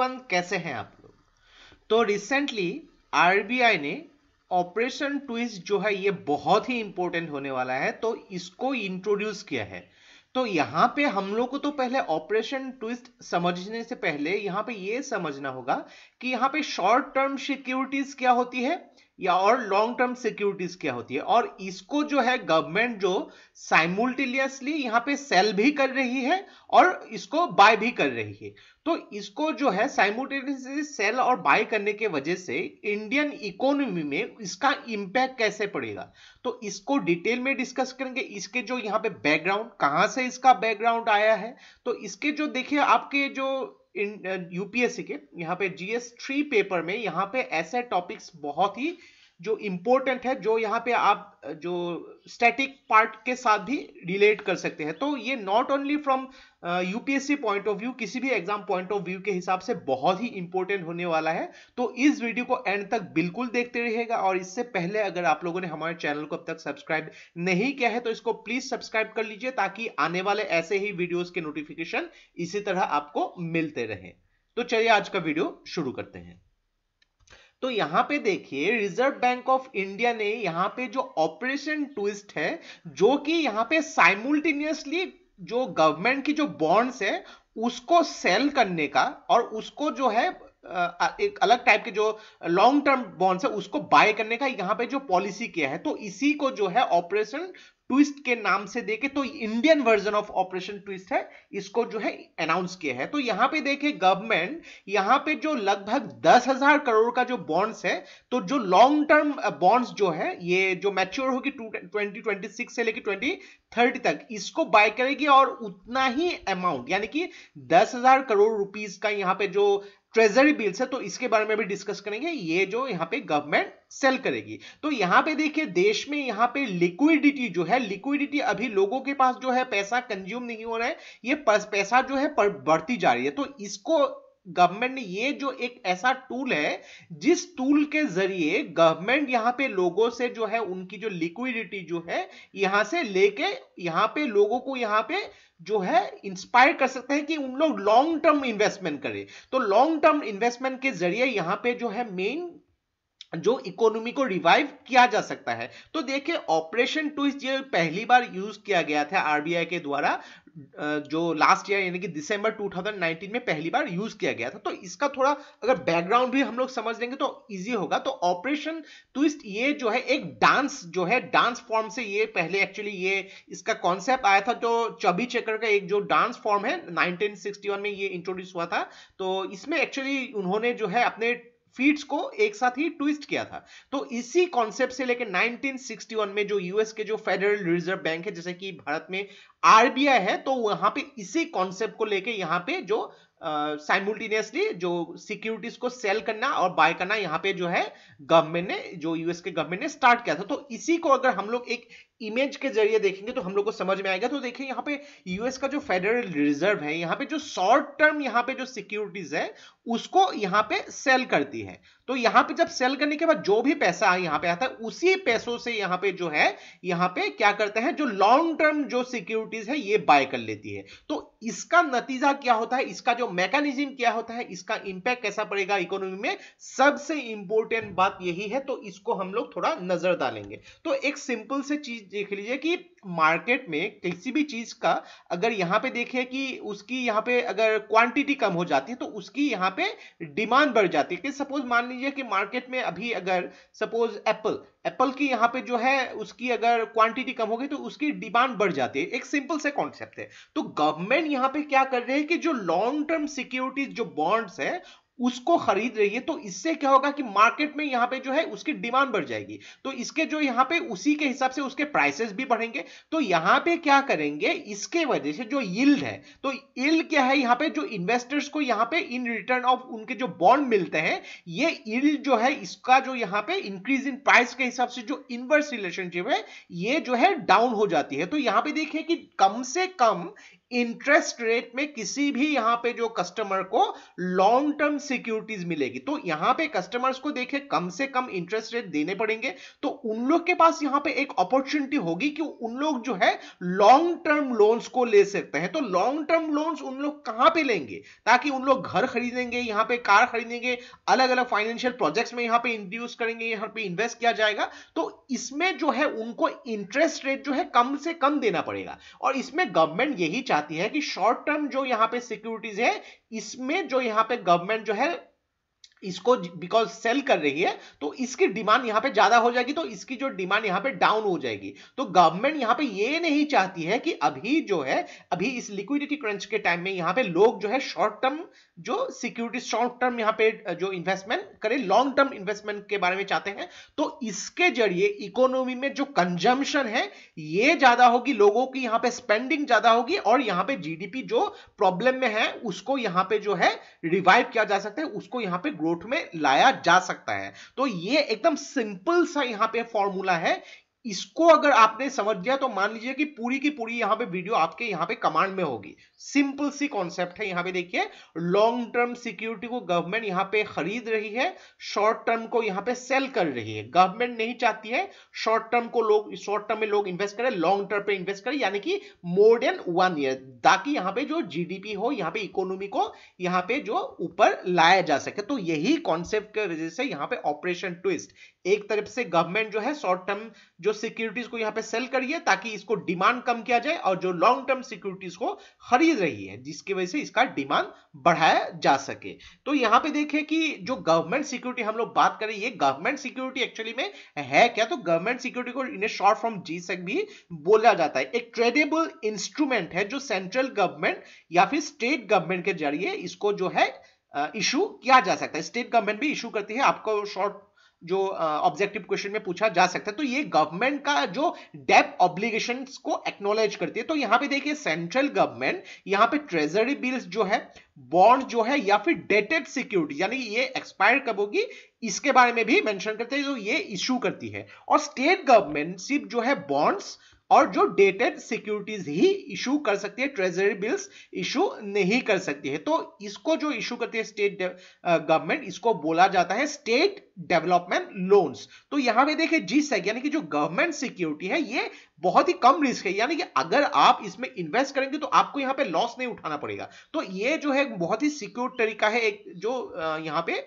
everyone कैसे हैं आप लोग तो रिसेंटली आरबीआई ने ऑपरेशन ट्विस्ट जो है ये बहुत ही इंपॉर्टेंट होने वाला है तो इसको इंट्रोड्यूस किया है तो यहां पे हम लोग को तो पहले ऑपरेशन ट्विस्ट समझने से पहले यहां पे ये समझना होगा कि यहां पे शॉर्ट टर्म सिक्योरिटीज क्या होती है या और लॉन्ग टर्म सिक्योरिटीज क्या होती है और इसको जो है गवर्नमेंट जो साइमुलटेनियसली यहाँ पे सेल भी कर रही है और इसको बाय भी कर रही है तो इसको जो है साइमुलटेनियसली सेल और बाय करने के वजह से इंडियन इकोनॉमी में इसका इम्पैक्ट कैसे पड़ेगा तो इसको डिटेल में डिस्कस करेंगे इसके जो यहाँ पे बैकग्राउंड कहाँ से इसका बैकग्राउंड आया है तो इसके जो देखिए आपके जो इन यूपीएससी के यहाँ पे जीएस थ्री पेपर में यहाँ पे ऐसे टॉपिक्स बहुत ही जो इम्पोर्टेंट है जो यहाँ पे आप जो स्टैटिक पार्ट के साथ भी रिलेट कर सकते हैं तो ये not only from UPSC point of view किसी भी एग्जाम पॉइंट ऑफ व्यू के हिसाब से बहुत ही इंपॉर्टेंट होने वाला है तो इस वीडियो को एंड तक बिल्कुल देखते रहेगा और इससे पहले अगर आप लोगों ने हमारे चैनल को अब तक सब्सक्राइब नहीं किया है तो इसको प्लीज सब्सक्राइब कर लीजिए ताकि आने वाले ऐसे ही वीडियोज के नोटिफिकेशन इसी तरह आपको मिलते रहे तो चलिए आज का वीडियो शुरू करते हैं तो यहां पे देखिए रिजर्व बैंक ऑफ इंडिया ने यहां पे जो ऑपरेशन ट्विस्ट है जो कि यहाँ पे साइमुलटेनियसली जो गवर्नमेंट की जो बॉन्ड्स है उसको सेल करने का और उसको जो है एक अलग टाइप के जो लॉन्ग टर्म बॉन्ड्स है उसको बाय करने का यहाँ पे जो पॉलिसी किया है तो इसी को जो है ऑपरेशन ट्विस्ट के नाम से देखे तो Indian version of operation twist है इसको जो है अनाउंस किया है तो यहां पे देखे गवर्नमेंट यहां पे जो लगभग दस हजार करोड़ का जो बॉन्ड्स है तो जो लॉन्ग टर्म बॉन्ड्स जो है ये जो मैच्योर होगी ट्वेंटी ट्वेंटी सिक्स से लेकर ट्वेंटी थर्टी तक इसको बाय करेगी और उतना ही अमाउंट यानी कि दस हजार करोड़ रुपीज का यहाँ पे जो ट्रेजरी बिल्स है तो इसके बारे में भी डिस्कस करेंगे ये जो यहाँ पे गवर्नमेंट सेल करेगी तो यहां पे देखिए देश में यहां पे लिक्विडिटी जो है लिक्विडिटी अभी लोगों के पास जो है पैसा कंज्यूम नहीं हो रहा है ये पैसा जो है बढ़ती जा रही है तो इसको गवर्नमेंट ने ये जो एक ऐसा टूल है जिस टूल के जरिए गवर्नमेंट यहाँ पे लोगों से जो है उनकी जो लिक्विडिटी जो है यहाँ से लेके यहाँ पे लोगों को यहाँ पे जो है इंस्पायर कर सकते हैं कि उन लोग लॉन्ग टर्म इन्वेस्टमेंट करें तो लॉन्ग टर्म इन्वेस्टमेंट के जरिए यहाँ पे जो है मेन जो इकोनॉमी को रिवाइव किया जा सकता है तो देखिए ऑपरेशन ट्विस्ट ये पहली बार यूज किया गया था आरबीआई के द्वारा जो लास्ट ईयर यानी कि दिसंबर 2019 में पहली बार यूज किया गया था तो इसका थोड़ा अगर बैकग्राउंड भी हम लोग समझ लेंगे तो इजी होगा तो ऑपरेशन ट्विस्ट ये जो है एक डांस जो है डांस फॉर्म से ये पहले एक्चुअली ये इसका कॉन्सेप्ट आया था जो चबी चेकर का एक जो डांस फॉर्म है 1961 में ये इंट्रोड्यूस हुआ था तो इसमें एक्चुअली उन्होंने जो है अपने फीट्स को एक साथ ही ट्विस्ट किया था तो इसी कॉन्सेप्ट से लेकर 1961 में जो यूएस के जो फेडरल रिजर्व बैंक है जैसे कि भारत में आरबीआई है तो वहां पे इसी कॉन्सेप्ट को लेके यहाँ पे जो साइमुलटेनियसली uh, जो सिक्योरिटीज को सेल करना और बाय करना यहाँ पे जो है गवर्नमेंट ने जो यूएस के गवर्नमेंट ने स्टार्ट किया था तो इसी को अगर हम लोग एक इमेज के जरिए देखेंगे तो हम लोग को समझ में आएगा तो देखिए यहाँ पे यूएस का जो फेडरल रिजर्व है यहाँ पे जो शॉर्ट टर्म यहाँ पे जो सिक्योरिटीज है उसको यहाँ पे सेल करती है तो यहाँ पे जब सेल करने के बाद जो भी पैसा यहाँ पे आता है उसी पैसों से यहाँ पे जो है यहाँ पे क्या करते हैं जो लॉन्ग टर्म जो सिक्योरिटीज है ये बाय कर लेती है तो इसका नतीजा क्या होता है इसका जो मैकेनिज्म क्या होता है इसका इंपैक्ट कैसा पड़ेगा इकोनॉमी में सबसे इंपॉर्टेंट बात यही है तो इसको हम लोग थोड़ा नजर डालेंगे तो एक सिंपल से चीज देख लीजिए कि मार्केट में किसी भी चीज़ का अगर यहाँ पे देखें कि उसकी यहाँ पे अगर क्वांटिटी कम हो जाती है तो उसकी यहाँ पे डिमांड बढ़ जाती है कि सपोज मान लीजिए कि मार्केट में अभी अगर सपोज एप्पल एप्पल की यहाँ पे जो है उसकी अगर क्वांटिटी कम हो गई तो उसकी डिमांड बढ़ जाती है एक सिंपल से कॉन्सेप्ट है तो गवर्नमेंट यहाँ पे क्या कर रहे हैं कि जो लॉन्ग टर्म सिक्योरिटीज जो बॉन्ड्स है उसको खरीद रही है तो इससे क्या होगा कि मार्केट में यहां पे जो है उसकी डिमांड बढ़ जाएगी तो इसके जो यहां पे उसी के हिसाब से उसके प्राइसेस भी बढ़ेंगे तो यहां पे क्या करेंगे इसके वजह से जो यील्ड है तो यील्ड क्या है यहां पे जो इन्वेस्टर्स को यहां पे इन रिटर्न ऑफ उनके जो बॉन्ड मिलते हैं ये यील्ड जो है इसका जो यहां पे इंक्रीज इन प्राइस के हिसाब से जो इनवर्स रिलेशनशिप है ये जो है डाउन हो जाती है तो यहां पे देखिए कि कम से कम इंटरेस्ट रेट में किसी भी यहां पे जो कस्टमर को लॉन्ग टर्म सिक्योरिटीज मिलेगी तो यहां पे कस्टमर्स को देखे कम से कम इंटरेस्ट रेट देने पड़ेंगे तो उन लोग के पास यहां पे एक अपॉर्चुनिटी होगी कि उन लोग जो है लॉन्ग टर्म लोन्स को ले सकते हैं तो लॉन्ग टर्म लोन्स उन लोग कहां पे लेंगे ताकि उन लोग घर खरीदेंगे यहां पे कार खरीदेंगे अलग अलग फाइनेंशियल प्रोजेक्ट्स में यहां पे इंट्रोड्यूस करेंगे यहां पे इन्वेस्ट किया जाएगा तो इसमें जो है उनको इंटरेस्ट रेट जो है कम से कम देना पड़ेगा और इसमें गवर्नमेंट यही चाह जाती है कि शॉर्ट टर्म जो यहाँ पे सिक्योरिटीज है इसमें जो यहाँ पे गवर्नमेंट जो है इसको बिकॉज सेल कर रही है तो इसकी डिमांड यहां पे ज्यादा हो जाएगी तो इसकी जो डिमांड यहां पे डाउन हो जाएगी तो गवर्नमेंट यहां पे ये नहीं चाहती है कि अभी जो है अभी इस लिक्विडिटी क्रंच के टाइम में यहां पे लोग जो है शॉर्ट टर्म जो सिक्योरिटी शॉर्ट टर्म यहां पे जो इन्वेस्टमेंट करे लॉन्ग टर्म इन्वेस्टमेंट के बारे में चाहते हैं तो इसके जरिए इकोनॉमी में जो कंजम्पशन है ये ज्यादा होगी लोगों की यहां पे स्पेंडिंग ज्यादा होगी और यहां पे जीडीपी जो प्रॉब्लम में है उसको यहां पे जो है रिवाइव किया जा सकता है उसको यहां पे ग्रोथ अप्रोच में लाया जा सकता है तो ये एकदम सिंपल सा यहां पे फॉर्मूला है इसको अगर आपने समझ गया तो मान लीजिए कि पूरी की पूरी यहां पे वीडियो आपके यहां पे कमांड में होगी सिंपल सी कॉन्सेप्ट है यहां पे देखिए लॉन्ग टर्म सिक्योरिटी को गवर्नमेंट यहां पे खरीद रही है शॉर्ट टर्म को यहां पे सेल कर रही है गवर्नमेंट नहीं चाहती है शॉर्ट टर्म को लोग शॉर्ट टर्म में लोग इन्वेस्ट करें लॉन्ग टर्म पे इन्वेस्ट करें यानी कि मोर देन वन ईयर ताकि यहां पर जो जीडीपी हो यहाँ पे इकोनॉमी को यहाँ पे जो ऊपर लाया जा सके तो यही कॉन्सेप्ट के वजह से यहाँ पे ऑपरेशन ट्विस्ट एक तरफ से गवर्नमेंट जो है शॉर्ट टर्म जो सिक्योरिटीज को यहाँ पे सेल करिए ताकि इसको डिमांड कम किया जाए और जो लॉन्ग टर्म सिक्योरिटीज को खरीद रही है जिसकी वजह से इसका डिमांड बढ़ाया जा सके तो यहाँ पे देखें कि जो गवर्नमेंट सिक्योरिटी हम लोग बात करें ये गवर्नमेंट सिक्योरिटी एक्चुअली में है क्या तो गवर्नमेंट सिक्योरिटी को इन्हें शॉर्ट फॉर्म जी भी बोला जाता है एक ट्रेडेबल इंस्ट्रूमेंट है जो सेंट्रल गवर्नमेंट या फिर स्टेट गवर्नमेंट के जरिए इसको जो है इशू किया जा सकता है स्टेट गवर्नमेंट भी इशू करती है आपको शॉर्ट जो ऑब्जेक्टिव क्वेश्चन में पूछा जा सकता है तो ये गवर्नमेंट का जो डेप ऑब्लिगेशन को एक्नोलेज करती है तो यहां पे देखिए सेंट्रल गवर्नमेंट यहाँ पे ट्रेजरी बिल्स जो है बॉन्ड जो है या फिर डेटेड सिक्योरिटी यानी ये एक्सपायर कब होगी इसके बारे में भी मेंशन करते हैं जो ये इश्यू करती है और स्टेट गवर्नमेंट सिर्फ जो है बॉन्ड्स और जो डेटेड सिक्योरिटीज ही इशू कर सकती है ट्रेजरी बिल्स इशू नहीं कर सकती है तो इसको जो इशू करती है स्टेट गवर्नमेंट इसको बोला जाता है स्टेट डेवलपमेंट लोन्स तो यहां पे देखिए जी सेक यानी कि जो गवर्नमेंट सिक्योरिटी है ये बहुत ही कम रिस्क है यानी कि अगर आप इसमें इन्वेस्ट करेंगे तो आपको यहाँ पे लॉस नहीं उठाना पड़ेगा तो ये जो है बहुत ही सिक्योर तरीका है एक जो यहां पे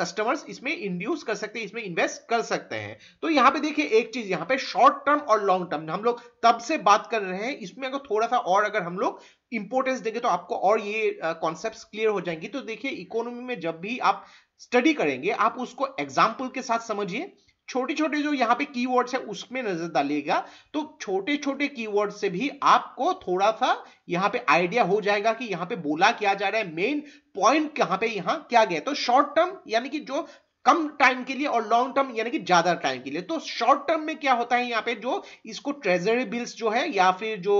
कस्टमर्स इसमें इंड्यूस कर सकते हैं इसमें इन्वेस्ट कर सकते हैं तो यहाँ पे देखिए एक चीज यहाँ पे शॉर्ट टर्म और लॉन्ग टर्म हम लोग तब से बात कर रहे हैं इसमें अगर थोड़ा सा और अगर हम लोग इंपोर्टेंस देंगे तो आपको और ये कॉन्सेप्ट क्लियर हो जाएंगे तो देखिए इकोनॉमी में जब भी आप स्टडी करेंगे आप उसको एग्जाम्पल के साथ समझिए छोटे छोटे जो यहाँ पे कीवर्ड्स है उसमें नजर डालिएगा तो छोटे छोटे कीवर्ड से भी आपको थोड़ा सा यहाँ पे आइडिया हो जाएगा कि यहाँ पे बोला क्या जा रहा है मेन पॉइंट कहाँ पे यहाँ क्या गया तो शॉर्ट टर्म यानी कि जो कम टाइम के लिए और लॉन्ग टर्म यानी कि ज्यादा टाइम के लिए तो शॉर्ट टर्म में क्या होता है यहाँ पे जो इसको ट्रेजरी बिल्स जो है या फिर जो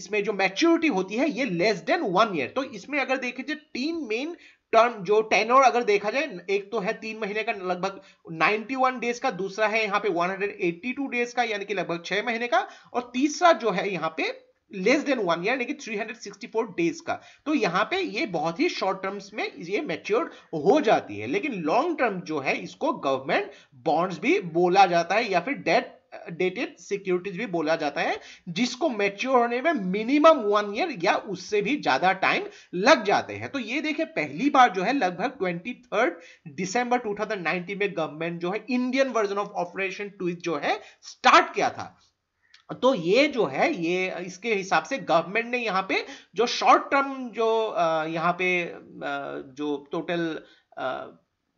इसमें जो मैच्योरिटी होती है ये लेस देन वन ईयर तो इसमें अगर देखें तो तीन मेन टर्म जो टेनोर अगर देखा जाए एक तो है तीन महीने का लगभग 91 डेज का दूसरा है यहाँ पे 182 डेज का यानी कि लगभग छह महीने का और तीसरा जो है यहाँ पे लेस देन वन ईयर लेकिन 364 डेज का तो यहाँ पे ये बहुत ही शॉर्ट टर्म्स में ये मेच्योर हो जाती है लेकिन लॉन्ग टर्म जो है इसको गवर्नमेंट बॉन्ड्स भी बोला जाता है या फिर डेट डेटेड सिक्योरिटीज भी बोला जाता है जिसको मेच्योर होने में मिनिमम वन ईयर या उससे भी ज्यादा टाइम लग जाते हैं तो ये देखें पहली बार जो है लगभग ट्वेंटी थर्ड डिसम्बर टू में गवर्नमेंट जो है Indian version of operation twist जो है स्टार्ट किया था तो ये जो है ये इसके हिसाब से गवर्नमेंट ने यहाँ पे जो शॉर्ट टर्म जो यहाँ पे जो टोटल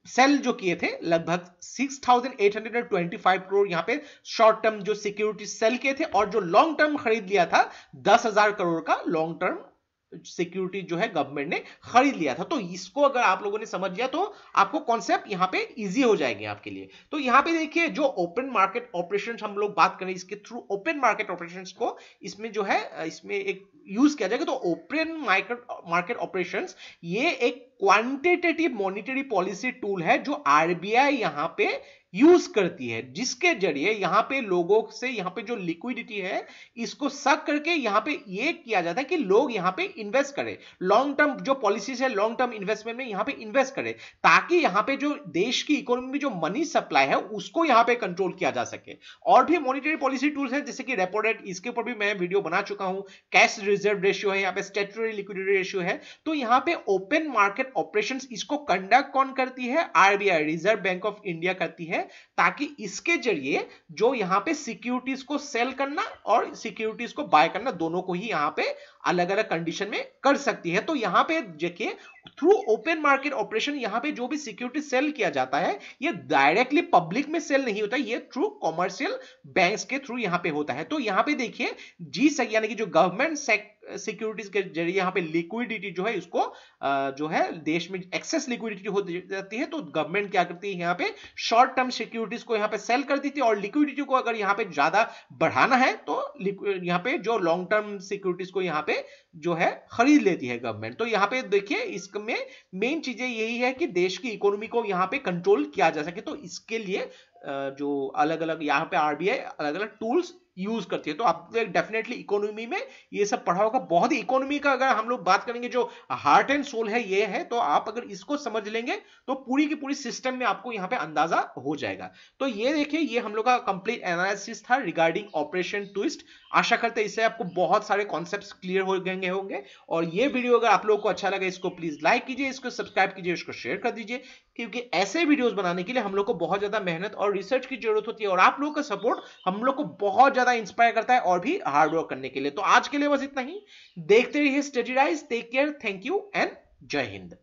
सेल जो किए थे लगभग 6,825 करोड़ यहां पे शॉर्ट टर्म जो सिक्योरिटी सेल किए थे और जो लॉन्ग टर्म खरीद लिया था 10,000 करोड़ का लॉन्ग टर्म सिक्योरिटी जो है गवर्नमेंट ने खरीद लिया था तो इसको अगर आप लोगों ने समझ लिया तो आपको कॉन्सेप्ट यहाँ पे इजी हो जाएंगे आपके लिए तो यहाँ पे देखिए जो ओपन मार्केट ऑपरेशंस हम लोग बात करें इसके थ्रू ओपन मार्केट ऑपरेशंस को इसमें जो है इसमें एक यूज किया जाएगा तो ओपन मार्केट मार्केट ऑपरेशन ये एक क्वांटिटेटिव मॉनिटरी पॉलिसी टूल है जो आरबीआई यहां पे यूज करती है जिसके जरिए यहाँ पे लोगों से यहां पे जो लिक्विडिटी है इसको सक करके यहां पे ये किया जाता है कि लोग यहाँ पे इन्वेस्ट करें लॉन्ग टर्म जो पॉलिसीज है लॉन्ग टर्म इन्वेस्टमेंट में यहां पे इन्वेस्ट करें ताकि यहां पे जो देश की इकोनॉमी में जो मनी सप्लाई है उसको यहाँ पे कंट्रोल किया जा सके और भी मॉनिटरी पॉलिसी टूल्स है जैसे कि रेपो रेट इसके ऊपर भी मैं वीडियो बना चुका हूं कैश रिजर्व रेशियो है यहाँ पे स्टेचुरी लिक्विडिटी रेशियो है तो यहाँ पे ओपन मार्केट ऑपरेशन इसको कंडक्ट कौन करती है RBI reserve bank of India करती है ताकि इसके जरिए जो यहाँ पे सिक्योरिटीज को सेल करना और सिक्योरिटीज को बाय करना दोनों को ही यहाँ पे अलग अलग कंडीशन में कर सकती है तो यहाँ पे देखिए थ्रू ओपन मार्केट ऑपरेशन यहाँ पे जो भी सिक्योरिटी सेल किया जाता है ये डायरेक्टली पब्लिक में सेल नहीं होता ये थ्रू कॉमर्शियल बैंक्स के थ्रू यहाँ पे होता है तो यहाँ पे देखिए जी यानी कि जो गवर्नमेंट सेक्टर सिक्योरिटीज के जरिए यहाँ पे लिक्विडिटी जो है इसको जो है देश में एक्सेस लिक्विडिटी हो जाती है तो गवर्नमेंट क्या करती है यहाँ पे शॉर्ट टर्म सिक्योरिटीज को यहाँ पे सेल कर देती है और लिक्विडिटी को अगर यहाँ पे ज्यादा बढ़ाना है तो यहाँ पे जो लॉन्ग टर्म सिक्योरिटीज को यहाँ पे जो है खरीद लेती है गवर्नमेंट तो यहाँ पे देखिए इसमें मेन चीजें यही है कि देश की इकोनॉमी को यहाँ पे कंट्रोल किया जा सके तो इसके लिए जो अलग अलग यहाँ पे आरबीआई अलग अलग टूल्स यूज करती है तो आपने डेफिनेटली इकोनॉमी में ये सब पढ़ा होगा बहुत ही इकोनॉमी का अगर हम लोग बात करेंगे जो हार्ट एंड सोल है ये है तो आप अगर इसको समझ लेंगे तो पूरी की पूरी सिस्टम में आपको यहाँ पे अंदाजा हो जाएगा तो ये देखिए ये हम लोग का कंप्लीट एनालिसिस था रिगार्डिंग ऑपरेशन ट्विस्ट आशा करते इससे आपको बहुत सारे कॉन्सेप्ट क्लियर हो गए होंगे और ये वीडियो अगर आप लोगों को अच्छा लगा इसको प्लीज लाइक कीजिए इसको सब्सक्राइब कीजिए इसको शेयर कर दीजिए क्योंकि ऐसे वीडियोज बनाने के लिए हम लोग को बहुत ज्यादा मेहनत और रिसर्च की जरूरत होती है और आप लोगों का सपोर्ट हम लोग को बहुत ज्यादा इंस्पायर करता है और भी हार्डवर्क करने के लिए तो आज के लिए बस इतना ही देखते रहिए study rise take care thank you and जय हिंद